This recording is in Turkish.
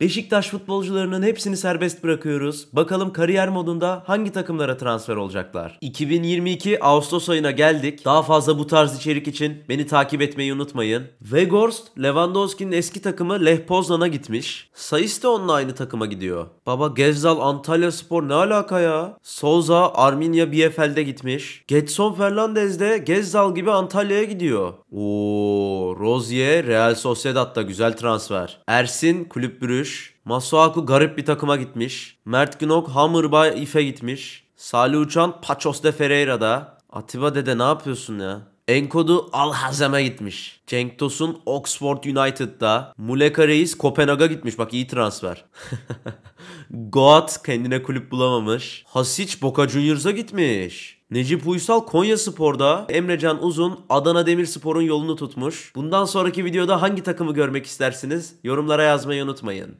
Beşiktaş futbolcularının hepsini serbest bırakıyoruz. Bakalım kariyer modunda hangi takımlara transfer olacaklar? 2022 Ağustos ayına geldik. Daha fazla bu tarz içerik için beni takip etmeyi unutmayın. Weghorst, Lewandowski'nin eski takımı Lech Poznan'a gitmiş. Sayıs de onunla aynı takıma gidiyor. Baba Gezal Antalya Spor ne alaka ya? Souza Arminia BFL'de gitmiş. Getson Fernandez de Gezal gibi Antalya'ya gidiyor. Ooo, Rozier Real Sociedad'da güzel transfer. Ersin Kulüp Brüj Gümüş. Masuaku garip bir takıma gitmiş. Mert Günok Hammerbay İfe gitmiş. Salih Uçan Paços de Ferreira'da. Atiba dede ne yapıyorsun ya? Enkodu Al Hazem'e gitmiş. Cenk Tosun Oxford United'da. Muleka Reis Kopenhag'a gitmiş. Bak iyi transfer. Goat kendine kulüp bulamamış. Hasic Boca Juniors'a gitmiş. Necip Uysal Konya Spor'da, Emrecan Uzun Adana Demirspor'un yolunu tutmuş. Bundan sonraki videoda hangi takımı görmek istersiniz? Yorumlara yazmayı unutmayın.